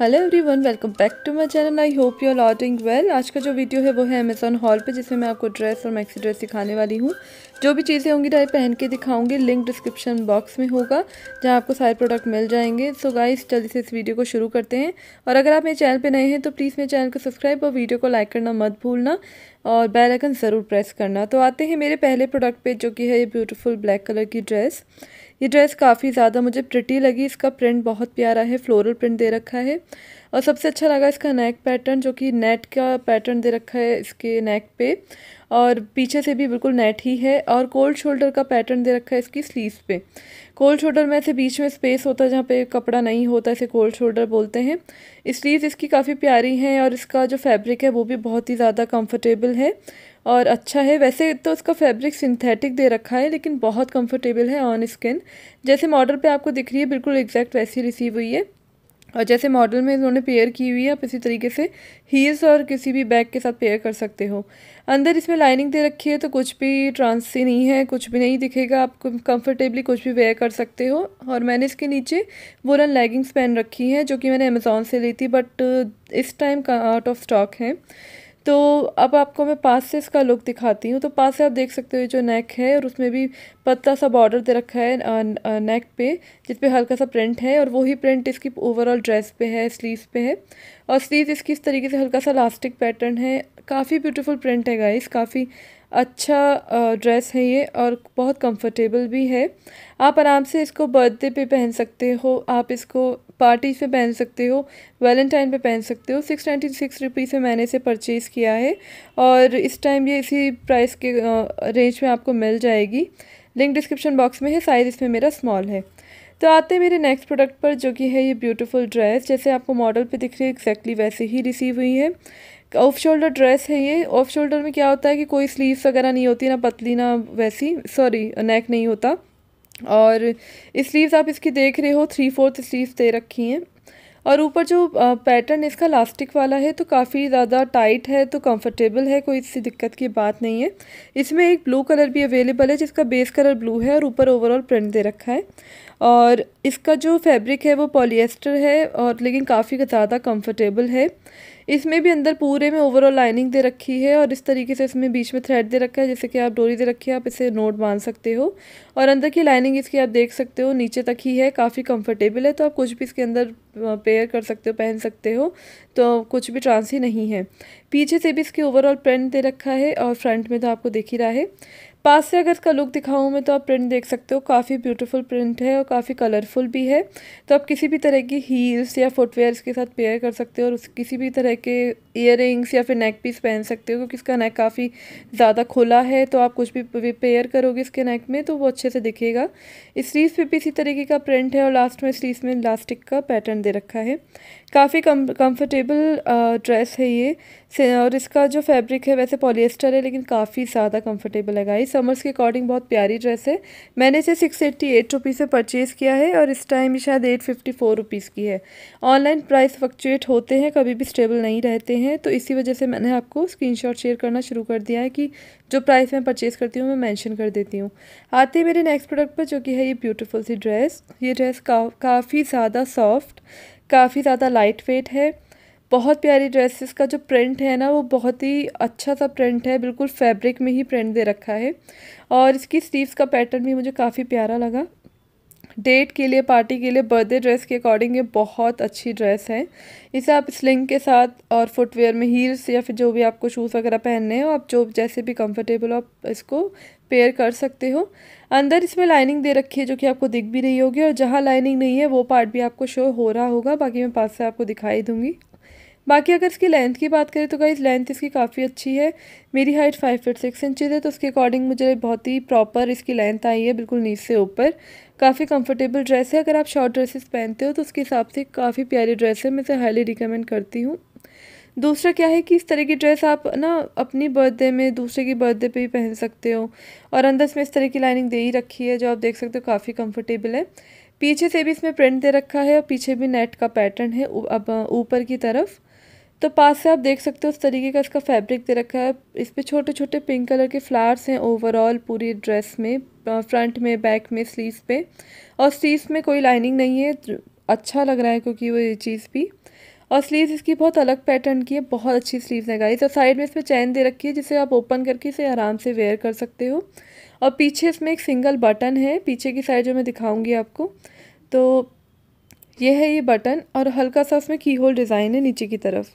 hello everyone welcome back to my channel I hope you are doing well आज का जो video है वो है अमेज़ॉन हॉल पे जिसमें मैं आपको ड्रेस और मैक्सी ड्रेस दिखाने वाली हूँ जो भी चीज़ें होंगी डाई पहन के दिखाऊंगी लिंक डिस्क्रिप्शन बॉक्स में होगा जहाँ आपको सारे प्रोडक्ट मिल जाएंगे सो गाइस जल्दी से इस वीडियो को शुरू करते हैं और अगर आप मेरे चैनल पर नए हैं तो प्लीज़ मेरे चैनल को सब्सक्राइब और वीडियो को लाइक करना मत भूलना और बेलाइकन ज़रूर प्रेस करना तो आते हैं मेरे पहले प्रोडक्ट पे जो कि है ये ब्यूटीफुल ब्लैक कलर की ड्रेस ये ड्रेस काफ़ी ज़्यादा मुझे प्रिटी लगी इसका प्रिंट बहुत प्यारा है फ्लोरल प्रिंट दे रखा है और सबसे अच्छा लगा इसका नेक पैटर्न जो कि नेट का पैटर्न दे रखा है इसके नेक पे और पीछे से भी बिल्कुल नेट ही है और कोल्ड शोल्डर का पैटर्न दे रखा है इसकी स्लीव्स पे कोल्ड शोल्डर में ऐसे बीच में स्पेस होता है जहाँ पे कपड़ा नहीं होता इसे कोल्ड शोल्डर बोलते हैं स्लीव्स इसकी काफ़ी प्यारी हैं और इसका जो फैब्रिक है वो भी बहुत ही ज़्यादा कम्फर्टेबल है और अच्छा है वैसे तो उसका फैब्रिक सिंथेटिक दे रखा है लेकिन बहुत कंफर्टेबल है ऑन स्किन जैसे मॉडल पे आपको दिख रही है बिल्कुल एग्जैक्ट वैसी रिसीव हुई है और जैसे मॉडल में इन्होंने पेयर की हुई है आप इसी तरीके से हील्स और किसी भी बैग के साथ पेयर कर सकते हो अंदर इसमें लाइनिंग दे रखी है तो कुछ भी ट्रांसी नहीं है कुछ भी नहीं दिखेगा आप कंफर्टेबली कुछ भी वेयर कर सकते हो और मैंने इसके नीचे वोलन लेगिंग्स पहन रखी हैं जो कि मैंने अमेज़ोन से ली थी बट इस टाइम का आउट ऑफ स्टॉक है तो अब आपको मैं पास से इसका लुक दिखाती हूँ तो पास से आप देख सकते हो जो नेक है और उसमें भी पतला सा बॉर्डर दे रखा है नेक पे जिस पे हल्का सा प्रिंट है और वही प्रिंट इसकी ओवरऑल ड्रेस पे है स्लीव्स पे है और स्लीव्स इसकी इस तरीके से हल्का सा लास्टिक पैटर्न है काफ़ी ब्यूटीफुल प्रिंट है गाइस काफ़ी अच्छा ड्रेस है ये और बहुत कंफर्टेबल भी है आप आराम से इसको बर्थडे पे पहन सकते हो आप इसको पार्टीज पे पहन सकते हो वैलेंटाइन पे पहन सकते हो सिक्स नाइन्टी सिक्स रुपीज़ में मैंने इसे परचेज़ किया है और इस टाइम ये इसी प्राइस के रेंज में आपको मिल जाएगी लिंक डिस्क्रिप्शन बॉक्स में है साइज़ इसमें मेरा स्मॉल है तो आते हैं मेरे नेक्स्ट प्रोडक्ट पर जो कि है ये ब्यूटीफुल ड्रेस जैसे आपको मॉडल पे दिख रही है एक्जैक्टली वैसे ही रिसीव हुई है ऑफ शोल्डर ड्रेस है ये ऑफ शोल्डर में क्या होता है कि कोई स्लीव्स वगैरह नहीं होती ना पतली ना वैसी सॉरी नेक नहीं होता और स्लीव्स आप इसकी देख रहे हो थ्री फोर्थ स्लीव्स दे रखी हैं और ऊपर जो पैटर्न इसका लास्टिक वाला है तो काफ़ी ज़्यादा टाइट है तो कंफर्टेबल है कोई इससे दिक्कत की बात नहीं है इसमें एक ब्लू कलर भी अवेलेबल है जिसका बेस कलर ब्लू है और ऊपर ओवरऑल प्रिंट दे रखा है और इसका जो फैब्रिक है वो पॉलिएस्टर है और लेकिन काफ़ी ज़्यादा कंफर्टेबल है इसमें भी अंदर पूरे में ओवरऑल लाइनिंग दे रखी है और इस तरीके से इसमें बीच में थ्रेड दे रखा है जैसे कि आप डोरी दे रखी है आप इसे नोट बांध सकते हो और अंदर की लाइनिंग इसकी आप देख सकते हो नीचे तक ही है काफ़ी कंफर्टेबल है तो आप कुछ भी इसके अंदर पेयर कर सकते हो पहन सकते हो तो कुछ भी ट्रांस ही नहीं है पीछे से भी इसकी ओवरऑल प्रिंट दे रखा है और फ्रंट में तो आपको देख ही रहा है पास से अगर इसका लुक दिखाऊँ मैं तो आप प्रिंट देख सकते हो काफ़ी ब्यूटीफुल प्रिंट है और काफ़ी कलरफुल भी है तो आप किसी भी तरह की हील्स या फुटवेयर के साथ पेयर कर सकते हो और उस किसी भी तरह के ईयर या फिर नेक पीस पहन सकते हो क्योंकि इसका नेक काफ़ी ज़्यादा खुला है तो आप कुछ भी पेयर करोगे इसके नेक में तो वो अच्छे से दिखेगा इस स्लीव पे भी इसी तरीके का प्रिंट है और लास्ट में स्लीव में इलास्टिक का पैटर्न दे रखा है काफ़ी कम कंफर्टेबल ड्रेस है ये से और इसका जो फैब्रिक है वैसे पॉलिएस्टर है लेकिन काफ़ी ज़्यादा कंफर्टेबल है गाइस समर्स के अकॉर्डिंग बहुत प्यारी ड्रेस है मैंने इसे सिक्स एट्टी एट रुपीज़ से परचेज़ किया है और इस टाइम शायद एट फिफ्टी फोर रुपीज़ की है ऑनलाइन प्राइस फ्लक्चुएट होते हैं कभी भी स्टेबल नहीं रहते हैं तो इसी वजह से मैंने आपको स्क्रीन शेयर करना शुरू कर दिया है कि जो प्राइस मैं परचेज़ करती हूँ मैं मैंशन कर देती हूँ आते हैं मेरे नेक्स्ट प्रोडक्ट पर जो कि है ये ब्यूटिफुल सी ड्रेस ये ड्रेस का, काफ़ी ज़्यादा सॉफ्ट काफ़ी ज़्यादा लाइट वेट है बहुत प्यारी ड्रेसेस का जो प्रिंट है ना वो बहुत ही अच्छा सा प्रिंट है बिल्कुल फैब्रिक में ही प्रिंट दे रखा है और इसकी स्लीव्स का पैटर्न भी मुझे काफ़ी प्यारा लगा डेट के लिए पार्टी के लिए बर्थडे ड्रेस के अकॉर्डिंग ये बहुत अच्छी ड्रेस है इसे आप स्लिंग के साथ और फुटवेयर में हील्स या फिर जो भी आपको शूज़ वगैरह पहनने हो आप जो जैसे भी कंफर्टेबल हो आप इसको पेयर कर सकते हो अंदर इसमें लाइनिंग दे रखी है जो कि आपको दिख भी रही होगी और जहाँ लाइनिंग नहीं है वो पार्ट भी आपको शो हो रहा होगा बाकी मैं पास से आपको दिखाई दूँगी बाकी अगर इसकी लेंथ की बात करें तो गाइज़ लेंथ इसकी काफ़ी अच्छी है मेरी height five feet six inches है तो उसके अकॉर्डिंग मुझे बहुत ही प्रॉपर इसकी लेंथ आई है बिल्कुल नीच से ऊपर काफ़ी कंफर्टेबल ड्रेस है अगर आप शॉर्ट ड्रेसेस पहनते हो तो उसके हिसाब से काफ़ी प्यारी ड्रेस है मैं इसे हाईली रिकमेंड करती हूँ दूसरा क्या है कि इस तरह की ड्रेस आप ना अपनी बर्थडे में दूसरे की बर्थडे पे भी पहन सकते हो और अंदर इसमें इस तरह की लाइनिंग दे ही रखी है जो आप देख सकते हो काफ़ी कंफर्टेबल है पीछे से भी इसमें प्रिंट दे रखा है और पीछे भी नेट का पैटर्न है अब ऊपर की तरफ तो पास से आप देख सकते हो उस तरीके का इसका फैब्रिक दे रखा है इस पर छोटे छोटे पिंक कलर के फ्लावर्स हैं ओवरऑल पूरी ड्रेस में फ्रंट में बैक में स्लीव्स पे और स्लीव्स में कोई लाइनिंग नहीं है अच्छा लग रहा है क्योंकि वो ये चीज़ भी और स्लीव्स इसकी बहुत अलग पैटर्न की है बहुत अच्छी स्लीव्स है गाइस और साइड में इसमें चैन दे रखी है जिसे आप ओपन करके इसे आराम से वेयर कर सकते हो और पीछे इसमें एक सिंगल बटन है पीछे की साइड जो मैं दिखाऊंगी आपको तो ये है ये बटन और हल्का सा उसमें की होल डिज़ाइन है नीचे की तरफ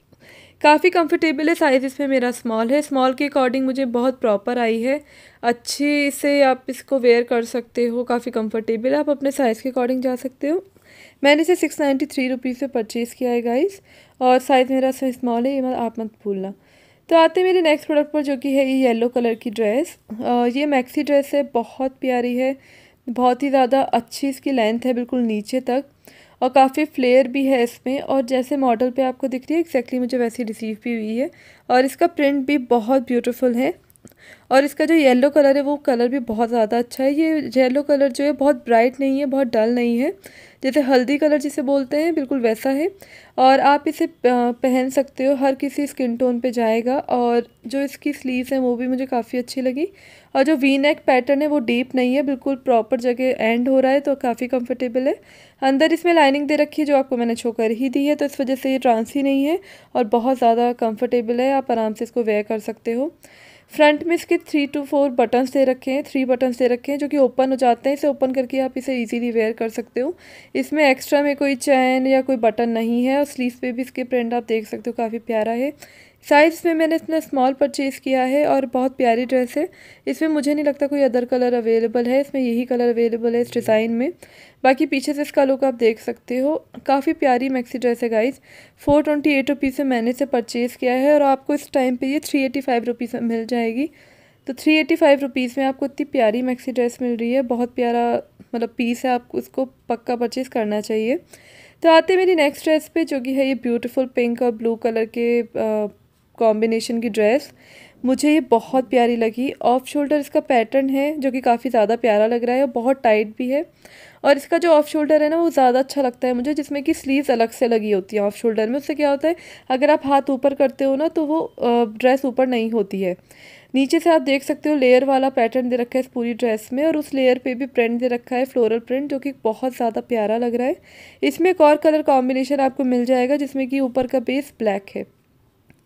काफ़ी कंफर्टेबल है साइज़ इसमें मेरा स्मॉल है स्मॉल के अकॉर्डिंग मुझे बहुत प्रॉपर आई है अच्छे से आप इसको वेयर कर सकते हो काफ़ी कंफर्टेबल आप अपने साइज़ के अकॉर्डिंग जा सकते हो मैंने इसे सिक्स नाइन्टी थ्री रुपीज़ से परचेज़ किया है गाइस और साइज़ मेरा स्मॉल है ये आप मत भूलना तो आते मेरे नेक्स्ट प्रोडक्ट पर जो कि है ये येलो कलर की ड्रेस ये मैक्सी ड्रेस है बहुत प्यारी है बहुत ही ज़्यादा अच्छी इसकी लेंथ है बिल्कुल नीचे तक और काफ़ी फ्लेयर भी है इसमें और जैसे मॉडल पे आपको दिख रही है एक्जैक्टली मुझे वैसी रिसीव भी हुई है और इसका प्रिंट भी बहुत ब्यूटीफुल है और इसका जो येलो कलर है वो कलर भी बहुत ज़्यादा अच्छा है ये येलो कलर जो है बहुत ब्राइट नहीं है बहुत डल नहीं है जैसे हल्दी कलर जिसे बोलते हैं बिल्कुल वैसा है और आप इसे पहन सकते हो हर किसी स्किन टोन पे जाएगा और जो इसकी स्लीव्स हैं वो भी मुझे काफ़ी अच्छी लगी और जो वी नेक पैटर्न है वो डीप नहीं है बिल्कुल प्रॉपर जगह एंड हो रहा है तो काफ़ी कम्फर्टेबल है अंदर इसमें लाइनिंग दे रखी है जो आपको मैंने छो कर ही दी है तो इस वजह से ये ट्रांसी नहीं है और बहुत ज़्यादा कम्फर्टेबल है आप आराम से इसको वेयर कर सकते हो फ्रंट में इसके थ्री टू फोर बटन्स दे रखे हैं थ्री बटन्स दे रखे हैं जो कि ओपन हो जाते हैं इसे ओपन करके आप इसे इजीली वेयर कर सकते हो इसमें एक्स्ट्रा में कोई चैन या कोई बटन नहीं है और स्लीव पे भी इसके प्रिंट आप देख सकते हो काफ़ी प्यारा है साइज़ में मैंने इतना स्मॉल परचेज़ किया है और बहुत प्यारी ड्रेस है इसमें मुझे नहीं लगता कोई अदर कलर अवेलेबल है इसमें यही कलर अवेलेबल है इस डिज़ाइन में बाकी पीछे से इसका लुक आप देख सकते हो काफ़ी प्यारी मैक्सी ड्रेस है guys four twenty eight rupees में मैंने इसे परचेज़ किया है और आपको इस टाइम पर ये थ्री एटी फाइव रुपीज़ में मिल जाएगी तो थ्री एटी फाइव रुपीज़ में आपको इतनी प्यारी मैक्सी ड्रेस मिल रही है बहुत प्यारा मतलब पीस है आपको उसको पक्का परचेज़ करना चाहिए तो आते मेरी नेक्स्ट ड्रेस पे जो कि है ये ब्यूटीफुल पिंक और ब्लू कलर के कॉम्बिनेशन की ड्रेस मुझे ये बहुत प्यारी लगी ऑफ शोल्डर इसका पैटर्न है जो कि काफ़ी ज़्यादा प्यारा लग रहा है और बहुत टाइट भी है और इसका जो ऑफ शोल्डर है ना वो ज़्यादा अच्छा लगता है मुझे जिसमें कि स्लीव्स अलग से लगी होती हैं ऑफ शोल्डर में उससे क्या होता है अगर आप हाथ ऊपर करते हो ना तो वो ड्रेस ऊपर नहीं होती है नीचे से आप देख सकते हो लेयर वाला पैटर्न दे रखा है इस पूरी ड्रेस में और उस लेयर पे भी प्रिंट दे रखा है फ्लोरल प्रिंट जो कि बहुत ज़्यादा प्यारा लग रहा है इसमें एक और कलर कॉम्बिनेशन आपको मिल जाएगा जिसमें कि ऊपर का बेस ब्लैक है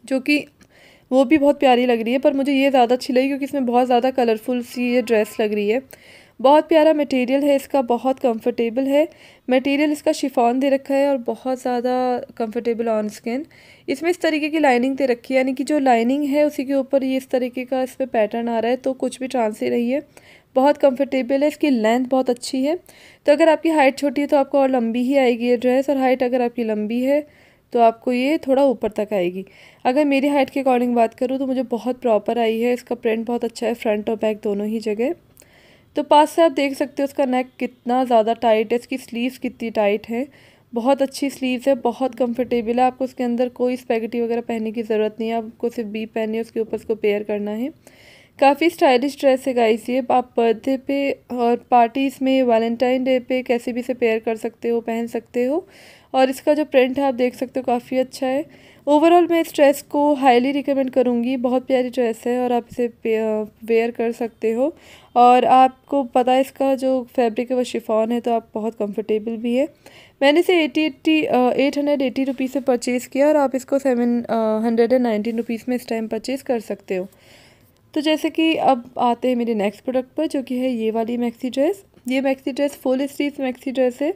जो कि वो भी बहुत प्यारी लग रही है पर मुझे ये ज़्यादा अच्छी लगी क्योंकि इसमें बहुत ज़्यादा कलरफुल सी ये ड्रेस लग रही है बहुत प्यारा मटेरियल है इसका बहुत कंफर्टेबल है मटेरियल इसका शिफॉन दे रखा है और बहुत ज़्यादा कंफर्टेबल ऑन स्किन इसमें इस तरीके की लाइनिंग दे रखी है यानी कि जो लाइनिंग है उसी के ऊपर ये इस तरीके का इस पर पैटर्न आ रहा है तो कुछ भी ट्रांस ही रही है बहुत कंफर्टेबल है इसकी लेंथ बहुत अच्छी है तो अगर आपकी हाइट छोटी है तो आपको और लंबी ही आएगी ये ड्रेस और हाइट अगर आपकी लंबी है तो आपको ये थोड़ा ऊपर तक आएगी अगर मेरी हाइट के अकॉर्डिंग बात करूँ तो मुझे बहुत प्रॉपर आई है इसका प्रिंट बहुत अच्छा है फ्रंट और बैक दोनों ही जगह तो पास से आप देख सकते हो उसका नेक कितना ज़्यादा टाइट है इसकी स्लीव्स कितनी टाइट है बहुत अच्छी स्लीव्स है बहुत कंफर्टेबल है आपको उसके अंदर कोई स्पैगेटी वगैरह पहनने की ज़रूरत नहीं है आपको सिर्फ बी पहनी है उसके ऊपर उसको पेयर करना है काफ़ी स्टाइलिश ड्रेस है गाइस ये आप बर्थडे पे और पार्टीज़ में वैलेंटाइन डे पे कैसे भी इसे पेयर कर सकते हो पहन सकते हो और इसका जो प्रिंट है आप देख सकते हो काफ़ी अच्छा है ओवरऑल मैं इस ड्रेस को हाईली रिकमेंड करूँगी बहुत प्यारी ड्रेस है और आप इसे वेयर कर सकते हो और आपको पता है इसका जो फैब्रिक है वो शिफॉन है तो आप बहुत कंफर्टेबल भी है मैंने इसे eighty eighty eight hundred eighty rupees से परचेज़ किया और आप इसको seven hundred and nineteen rupees में इस टाइम परचेज़ कर सकते हो तो जैसे कि अब आते हैं मेरे नेक्स्ट प्रोडक्ट पर जो कि है ये वाली मैक्सी ड्रेस ये maxi dress full sleeve maxi dress है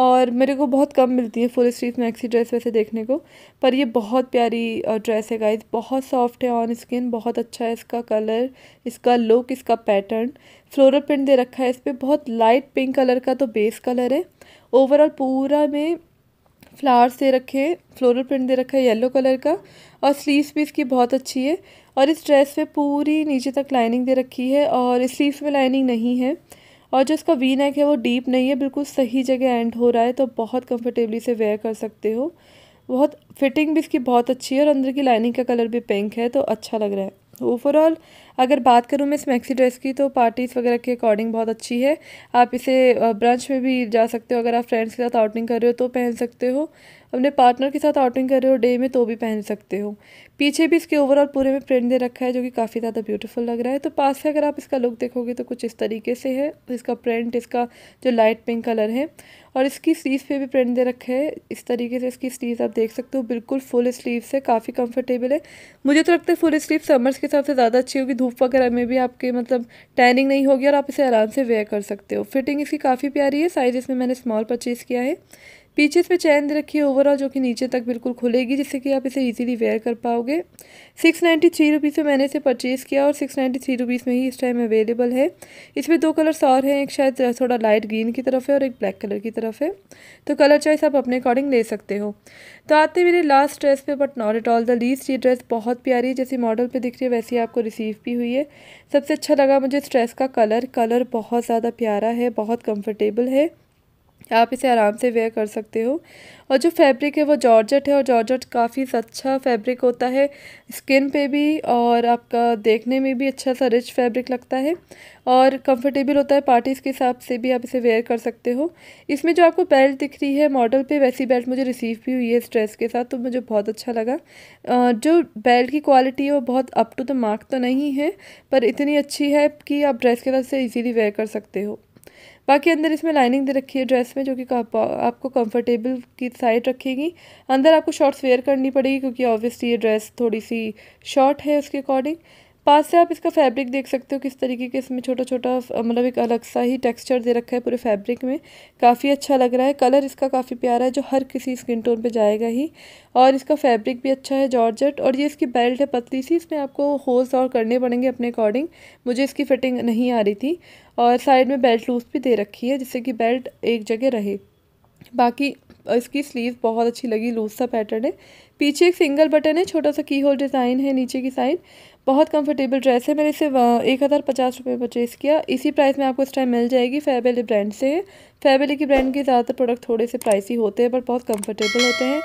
और मेरे को बहुत कम मिलती है फुल स्लीव मैक्सी ड्रेस वैसे देखने को पर ये बहुत प्यारी ड्रेस है गाइस बहुत सॉफ्ट है ऑन स्किन बहुत अच्छा है इसका कलर इसका लुक इसका पैटर्न फ्लोरल प्रिंट दे रखा है इस पर बहुत लाइट पिंक कलर का तो बेस कलर है ओवरऑल पूरा में फ्लावर्स दे रखे हैं फ्लोरल प्रिंट दे रखा है येलो कलर का और स्लीव्स भी इसकी बहुत अच्छी है और इस ड्रेस पे पूरी नीचे तक लाइनिंग दे रखी है और स्लीव में लाइनिंग नहीं है और जो इसका वी नेक है वो डीप नहीं है बिल्कुल सही जगह एंड हो रहा है तो बहुत कंफर्टेबली से वेयर कर सकते हो बहुत फिटिंग भी इसकी बहुत अच्छी है और अंदर की लाइनिंग का कलर भी पिंक है तो अच्छा लग रहा है ओवरऑल अगर बात करूँ मैं इस मैक्सी ड्रेस की तो पार्टीज़ वगैरह के अकॉर्डिंग बहुत अच्छी है आप इसे ब्रंच में भी जा सकते हो अगर आप फ्रेंड्स के साथ आउटिंग कर रहे हो तो पहन सकते हो अपने पार्टनर के साथ आउटिंग कर रहे हो डे में तो भी पहन सकते हो पीछे भी इसके ओवरऑल पूरे में प्रिंट दे रखा है जो कि काफ़ी ज़्यादा ब्यूटीफुल लग रहा है तो पास से अगर आप इसका लुक देखोगे तो कुछ इस तरीके से है इसका प्रिंट इसका जो लाइट पिंक कलर है और इसकी स्लीव पे भी प्रिंट दे रखा है इस तरीके से इसकी स्लीव आप देख सकते हो बिल्कुल फुल स्लीव है काफ़ी कम्फर्टेबल है मुझे तो लगता है फुल स्लीव समर्स के हिसाब से ज़्यादा अच्छी होगी धूप सूफ वगैरह में भी आपके मतलब टैनिंग नहीं होगी और आप इसे आराम से वेयर कर सकते हो फिटिंग इसकी काफ़ी प्यारी है साइज़ इसमें मैंने स्मॉल परचेज़ किया है पीछे पे चैन दे रखी है ओवरऑल जो कि नीचे तक बिल्कुल खुलेगी जिससे कि आप इसे इजीली वेयर कर पाओगे सिक्स नाइन्टी थ्री रुपीज़ में मैंने इसे परचेज़ किया और सिक्स नाइन्टी थ्री रुपीज़ में ही इस टाइम अवेलेबल है इसमें दो कलर्स और हैं एक शायद थोड़ा लाइट ग्रीन की तरफ है और एक ब्लैक कलर की तरफ है तो कलर चॉइस आप अपने अकॉर्डिंग ले सकते हो तो आते मेरे लास्ट ड्रेस पे but not at all the least ये ड्रेस बहुत प्यारी है जैसी मॉडल पर दिख रही है वैसी आपको रिसीव भी हुई है सबसे अच्छा लगा मुझे इस ड्रेस का कलर कलर बहुत ज़्यादा प्यारा है बहुत कम्फर्टेबल है आप इसे आराम से वेयर कर सकते हो और जो फैब्रिक है वो जॉर्जट है और जॉर्जट काफ़ी अच्छा फैब्रिक होता है स्किन पे भी और आपका देखने में भी अच्छा सा रिच फैब्रिक लगता है और कंफर्टेबल होता है पार्टीज़ के हिसाब से भी आप इसे वेयर कर सकते हो इसमें जो आपको बेल्ट दिख रही है मॉडल पे वैसी बेल्ट मुझे रिसीव भी हुई है इस ड्रेस के साथ तो मुझे बहुत अच्छा लगा जो बेल्ट की क्वालिटी है वो बहुत अप टू द मार्क तो नहीं है पर इतनी अच्छी है कि आप ड्रेस के साथ इसे ईजीली वेयर कर सकते हो बाकी अंदर इसमें लाइनिंग दे रखी है ड्रेस में जो कि आपको कंफर्टेबल की साइड रखेगी अंदर आपको शॉर्ट्स वेयर करनी पड़ेगी क्योंकि ऑब्वियसली ये ड्रेस थोड़ी सी शॉर्ट है उसके अकॉर्डिंग पास से आप इसका फैब्रिक देख सकते हो किस तरीके के इसमें छोटा छोटा मतलब एक अलग सा ही टेक्सचर दे रखा है पूरे फैब्रिक में काफ़ी अच्छा लग रहा है कलर इसका काफ़ी प्यारा है जो हर किसी स्किन टोन पे जाएगा ही और इसका फैब्रिक भी अच्छा है जॉर्जेट और ये इसकी बेल्ट है पतली सी इसमें आपको होल्स और करने पड़ेंगे अपने अकॉर्डिंग मुझे इसकी फिटिंग नहीं आ रही थी और साइड में बेल्ट लूज भी दे रखी है जिससे कि बेल्ट एक जगह रहे बाकी इसकी स्लीव बहुत अच्छी लगी लूज सा पैटर्न है पीछे एक सिंगल बटन है छोटा सा की होल डिज़ाइन है नीचे की साइड बहुत कंफर्टेबल ड्रेस है मैंने इसे एक हज़ार पचास रुपये परचेज़ किया इसी प्राइस में आपको इस टाइम मिल जाएगी फेबेली ब्रांड से फेबेली की ब्रांड के ज़्यादातर प्रोडक्ट थोड़े से प्राइसी होते हैं पर बहुत कंफर्टेबल होते हैं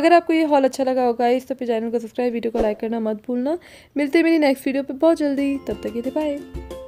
अगर आपको ये हॉल अच्छा लगा होगा इस तो चैनल को सब्सक्राइब वीडियो को लाइक करना मत भूलना मिलते मेरी नेक्स्ट वीडियो पर बहुत जल्दी तब तक ये बाय